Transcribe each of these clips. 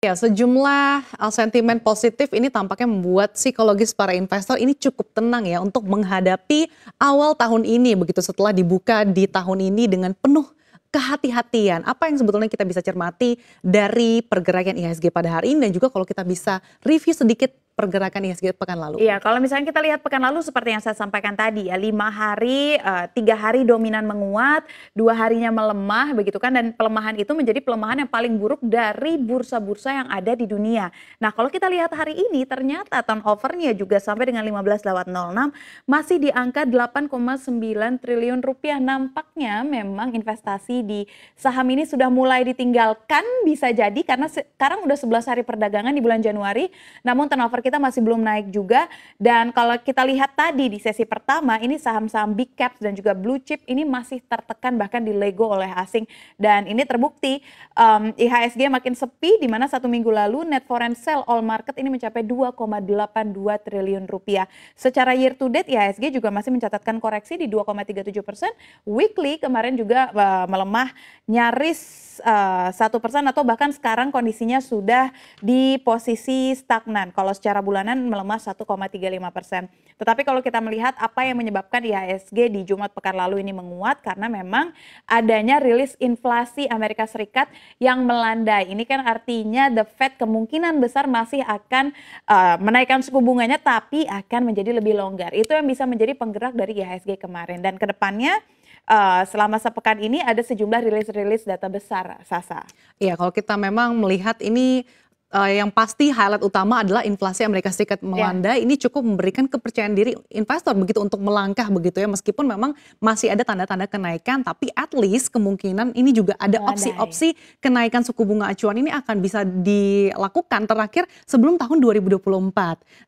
Ya, sejumlah eh, sentimen positif ini tampaknya membuat psikologis para investor ini cukup tenang ya untuk menghadapi awal tahun ini begitu setelah dibuka di tahun ini dengan penuh kehati-hatian. Apa yang sebetulnya kita bisa cermati dari pergerakan IHSG pada hari ini dan juga kalau kita bisa review sedikit pergerakan IHSG pekan lalu? Iya, kalau misalnya kita lihat pekan lalu seperti yang saya sampaikan tadi ya, lima hari, eh, tiga hari dominan menguat, dua harinya melemah begitu kan, dan pelemahan itu menjadi pelemahan yang paling buruk dari bursa-bursa yang ada di dunia. Nah kalau kita lihat hari ini ternyata turnovernya juga sampai dengan 15.06 masih di angka 8,9 triliun rupiah. Nampaknya memang investasi di saham ini sudah mulai ditinggalkan bisa jadi karena sekarang udah 11 hari perdagangan di bulan Januari, namun turnover kita kita masih belum naik juga. Dan kalau kita lihat tadi di sesi pertama, ini saham-saham big caps dan juga blue chip ini masih tertekan bahkan dilego oleh asing. Dan ini terbukti um, IHSG makin sepi di mana satu minggu lalu net foreign sell all market ini mencapai 2,82 triliun rupiah. Secara year to date IHSG juga masih mencatatkan koreksi di 2,37 persen. Weekly kemarin juga uh, melemah nyaris uh, satu uh, persen atau bahkan sekarang kondisinya sudah di posisi stagnan. Kalau secara secara bulanan melemah 1,35 persen. Tetapi kalau kita melihat apa yang menyebabkan IHSG di Jumat pekan lalu ini menguat karena memang adanya rilis inflasi Amerika Serikat yang melandai. Ini kan artinya the Fed kemungkinan besar masih akan uh, menaikkan suku bunganya tapi akan menjadi lebih longgar. Itu yang bisa menjadi penggerak dari IHSG kemarin dan kedepannya uh, selama sepekan ini ada sejumlah rilis-rilis data besar, Sasa. Iya, kalau kita memang melihat ini uh, yang pasti highlight utama adalah inflasi Amerika Serikat ya. melanda. Yeah. Ini cukup memberikan kepercayaan diri investor begitu untuk melangkah begitu ya. Meskipun memang masih ada tanda-tanda kenaikan, tapi at least kemungkinan ini juga ada opsi-opsi kenaikan suku bunga acuan ini akan bisa dilakukan terakhir sebelum tahun 2024.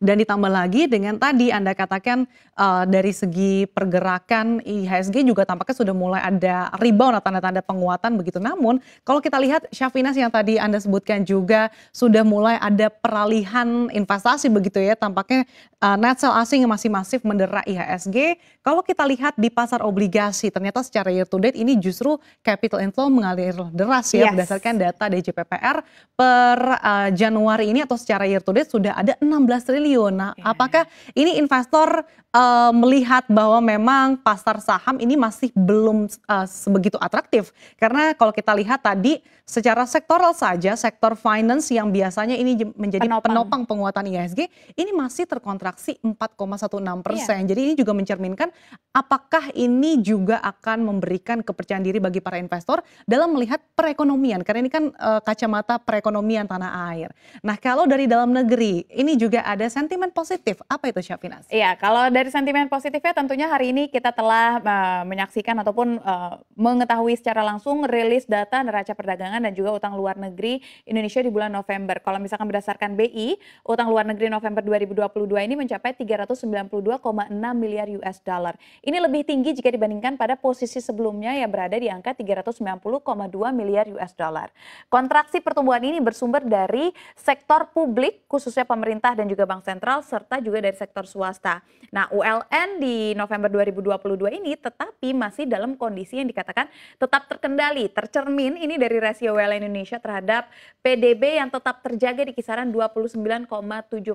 Dan ditambah lagi dengan tadi Anda katakan uh, dari segi pergerakan IHSG juga tampaknya sudah mulai ada rebound atau tanda-tanda penguatan begitu. Namun kalau kita lihat Syafinas yang tadi Anda sebutkan juga sudah sudah mulai ada peralihan investasi begitu ya. Tampaknya uh, net sell asing yang masih masif mendera IHSG. Kalau kita lihat di pasar obligasi, ternyata secara year to date ini justru capital inflow mengalir deras ya yes. berdasarkan data DJPPR per uh, Januari ini atau secara year to date sudah ada 16 triliun. Nah, yeah. apakah ini investor uh, melihat bahwa memang pasar saham ini masih belum uh, sebegitu atraktif? Karena kalau kita lihat tadi secara sektoral saja sektor finance yang biasa biasanya ini menjadi penopang, penopang penguatan IHSG, ini masih terkontraksi 4,16 persen. Yeah. Jadi ini juga mencerminkan apakah ini juga akan memberikan kepercayaan diri bagi para investor dalam melihat perekonomian, karena ini kan e, kacamata perekonomian tanah air. Nah kalau dari dalam negeri, ini juga ada sentimen positif. Apa itu Syafinas? Iya, yeah, kalau dari sentimen positifnya tentunya hari ini kita telah uh, menyaksikan ataupun uh, mengetahui secara langsung rilis data neraca perdagangan dan juga utang luar negeri Indonesia di bulan November. November. Kalau misalkan berdasarkan BI, utang luar negeri November 2022 ini mencapai 392,6 miliar US dollar. Ini lebih tinggi jika dibandingkan pada posisi sebelumnya yang berada di angka 390,2 miliar US dollar. Kontraksi pertumbuhan ini bersumber dari sektor publik, khususnya pemerintah dan juga bank sentral, serta juga dari sektor swasta. Nah, ULN di November 2022 ini tetapi masih dalam kondisi yang dikatakan tetap terkendali, tercermin ini dari rasio ULN Indonesia terhadap PDB yang tetap terjaga di kisaran 29,7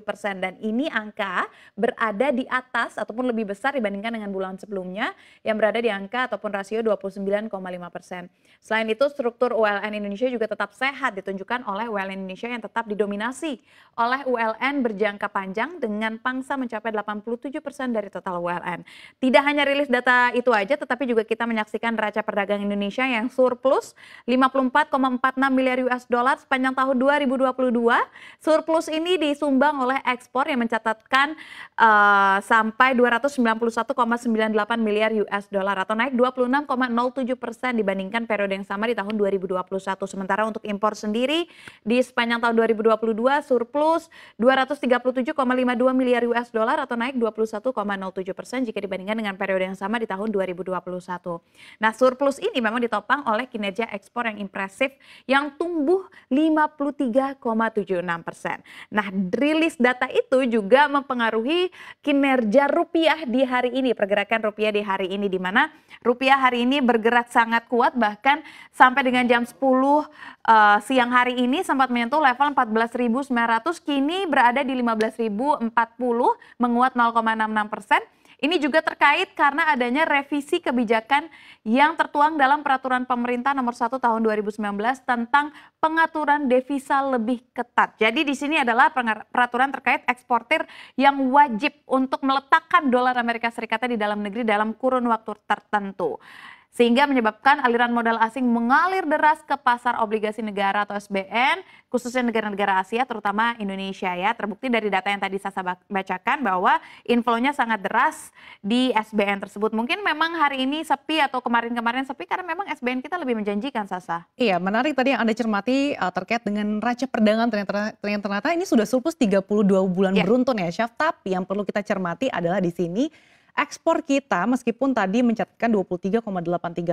persen dan ini angka berada di atas ataupun lebih besar dibandingkan dengan bulan sebelumnya yang berada di angka ataupun rasio 29,5 persen. Selain itu struktur ULN Indonesia juga tetap sehat ditunjukkan oleh ULN Indonesia yang tetap didominasi oleh ULN berjangka panjang dengan pangsa mencapai 87 persen dari total ULN. Tidak hanya rilis data itu aja tetapi juga kita menyaksikan raca perdagangan Indonesia yang surplus 54,46 miliar US dollar sepanjang tahun 2020 Surplus ini disumbang oleh ekspor yang mencatatkan uh, sampai 291,98 miliar US dollar atau naik 26,07 persen dibandingkan periode yang sama di tahun 2021. Sementara untuk impor sendiri di sepanjang tahun 2022 surplus 237,52 miliar US dollar atau naik 21,07 persen jika dibandingkan dengan periode yang sama di tahun 2021. Nah surplus ini memang ditopang oleh kinerja ekspor yang impresif yang tumbuh 53. 0,76 persen. Nah, rilis data itu juga mempengaruhi kinerja rupiah di hari ini, pergerakan rupiah di hari ini, di mana rupiah hari ini bergerak sangat kuat, bahkan sampai dengan jam 10 uh, eh, siang hari ini sempat menyentuh level 14.900, kini berada di 15.040, menguat 0,66 persen. Ini juga terkait karena adanya revisi kebijakan yang tertuang dalam peraturan pemerintah nomor 1 tahun 2019 tentang pengaturan devisa lebih ketat. Jadi di sini adalah peraturan terkait eksportir yang wajib untuk meletakkan dolar Amerika Serikatnya di dalam negeri dalam kurun waktu tertentu sehingga menyebabkan aliran modal asing mengalir deras ke pasar obligasi negara atau SBN, khususnya negara-negara Asia, terutama Indonesia ya. Terbukti dari data yang tadi saya bacakan bahwa inflonya sangat deras di SBN tersebut. Mungkin memang hari ini sepi atau kemarin-kemarin sepi karena memang SBN kita lebih menjanjikan, Sasa. Iya, menarik tadi yang Anda cermati uh, terkait dengan raca perdagangan ternyata, ternyata ini sudah surplus 32 bulan ya. beruntun ya, Chef Tapi yang perlu kita cermati adalah di sini ekspor kita meskipun tadi mencatatkan 23,83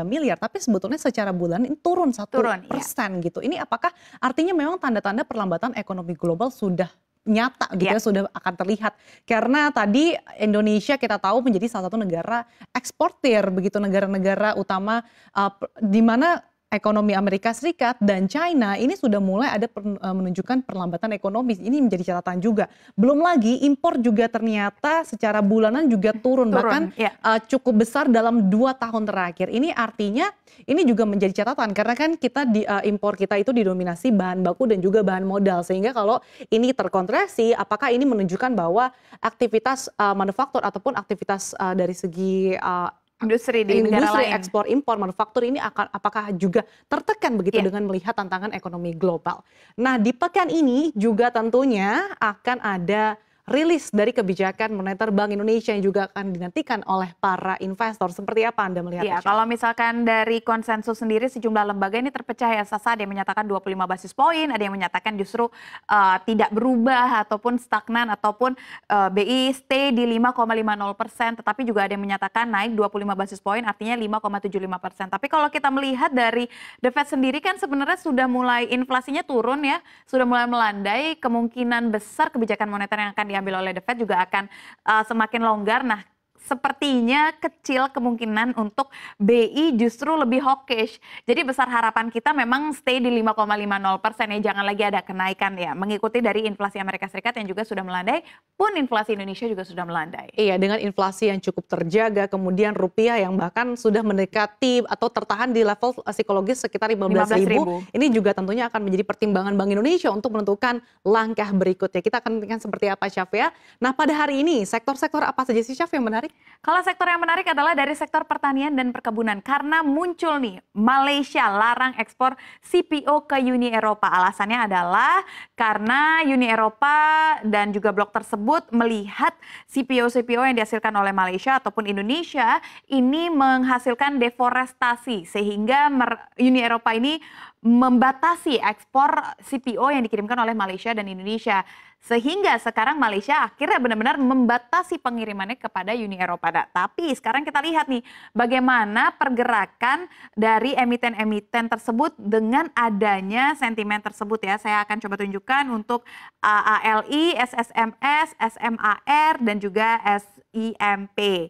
miliar, tapi sebetulnya secara bulan ini turun satu iya. persen iya. gitu. Ini apakah artinya memang tanda-tanda perlambatan ekonomi global sudah nyata gitu yeah. ya iya. sudah akan terlihat karena tadi Indonesia kita tahu menjadi salah satu negara eksportir begitu negara-negara utama uh, di mana ekonomi Amerika Serikat dan China ini sudah mulai ada eh, menunjukkan perlambatan ekonomi. Ini menjadi catatan juga. Belum lagi impor juga ternyata secara bulanan juga turun, turun bahkan ya. uh, cukup besar dalam dua tahun terakhir. Ini artinya ini juga menjadi catatan karena kan kita di uh, impor kita itu didominasi bahan baku dan juga bahan modal sehingga kalau ini terkontraksi apakah ini menunjukkan bahwa aktivitas uh, manufaktur ataupun aktivitas uh, dari segi uh, industri di industri lain. ekspor impor manufaktur ini akan apakah juga tertekan begitu yeah. dengan melihat tantangan ekonomi global. Nah, di pekan ini juga tentunya akan ada rilis dari kebijakan moneter Bank Indonesia yang juga akan dinantikan oleh para investor. Seperti apa Anda melihat? Ya, iya, kalau misalkan dari konsensus sendiri sejumlah lembaga ini terpecah ya Sasa ada yang menyatakan 25 basis poin, ada yang menyatakan justru uh, tidak berubah ataupun stagnan ataupun uh, eh, BI stay di 5,50 persen, tetapi juga ada yang menyatakan naik 25 basis poin artinya 5,75 persen. Tapi kalau kita melihat dari The Fed sendiri kan sebenarnya sudah mulai inflasinya turun ya, sudah mulai melandai, kemungkinan besar kebijakan moneter yang akan diambil oleh the fed juga akan eh, semakin longgar Nah sepertinya kecil kemungkinan untuk BI justru lebih hawkish. Jadi besar harapan kita memang stay di 5,50 persen ya, jangan lagi ada kenaikan ya. Mengikuti dari inflasi Amerika Serikat yang juga sudah melandai, pun inflasi Indonesia juga sudah melandai. Iya, dengan inflasi yang cukup terjaga, kemudian rupiah yang bahkan sudah mendekati atau tertahan di level psikologis sekitar 15 ribu, 15 ribu. ini juga tentunya akan menjadi pertimbangan Bank Indonesia untuk menentukan langkah berikutnya. Kita akan menentukan seperti apa, Syaf ya. Nah, pada hari ini, sektor-sektor apa saja sih, Syaf, yang menarik? Kalau sektor yang menarik adalah dari sektor pertanian dan perkebunan karena muncul nih Malaysia larang ekspor CPO ke Uni Eropa. Alasannya adalah karena Uni Eropa dan juga blok tersebut melihat CPO-CPO yang dihasilkan oleh Malaysia ataupun Indonesia ini menghasilkan deforestasi sehingga Uni Eropa ini membatasi ekspor CPO yang dikirimkan oleh Malaysia dan Indonesia. Sehingga sekarang Malaysia akhirnya benar-benar membatasi pengirimannya kepada Uni Eropa. Nah, tapi sekarang kita lihat nih bagaimana pergerakan dari emiten-emiten tersebut dengan adanya sentimen tersebut ya. Saya akan coba tunjukkan untuk ALI, SSMS, SMAR, dan juga SIMP.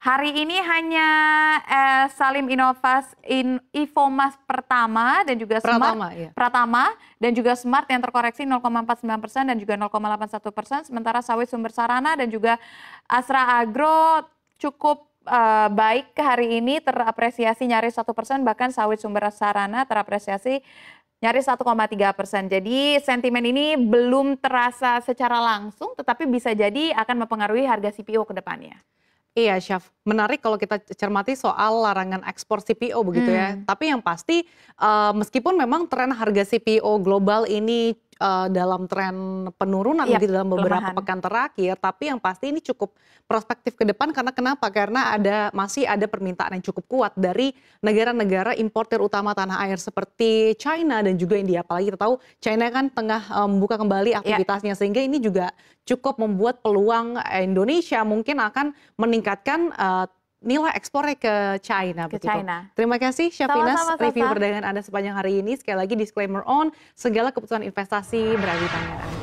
Hari ini hanya eh, Salim Inovas in, Ifomas pertama dan juga Smart pertama, iya. pertama dan juga Smart yang terkoreksi 0,49 persen dan juga 0,81 persen. Sementara sawit sumber sarana dan juga Asra Agro cukup uh, baik hari ini terapresiasi nyaris satu persen bahkan sawit sumber sarana terapresiasi nyaris 1,3 persen. Jadi sentimen ini belum terasa secara langsung tetapi bisa jadi akan mempengaruhi harga CPO ke depannya. Iya, Chef. Menarik kalau kita cermati soal larangan ekspor CPO begitu ya. hmm. ya. Tapi yang pasti, uh, meskipun memang tren harga CPO global ini uh, dalam tren penurunan yep, iya, gitu, dalam beberapa pelemahan. pekan terakhir, tapi yang pasti ini cukup prospektif ke depan karena kenapa? Karena ada masih ada permintaan yang cukup kuat dari negara-negara importer utama tanah air seperti China dan juga India. Apalagi kita tahu China kan tengah eh, membuka um, kembali iya. aktivitasnya yep. sehingga ini juga cukup membuat peluang Indonesia mungkin akan meningkatkan uh, nilai ekspornya ke China. Ke begitu. China. Terima kasih Syafinas review perdagangan Anda sepanjang hari ini. Sekali lagi disclaimer on, segala keputusan investasi berarti Anda.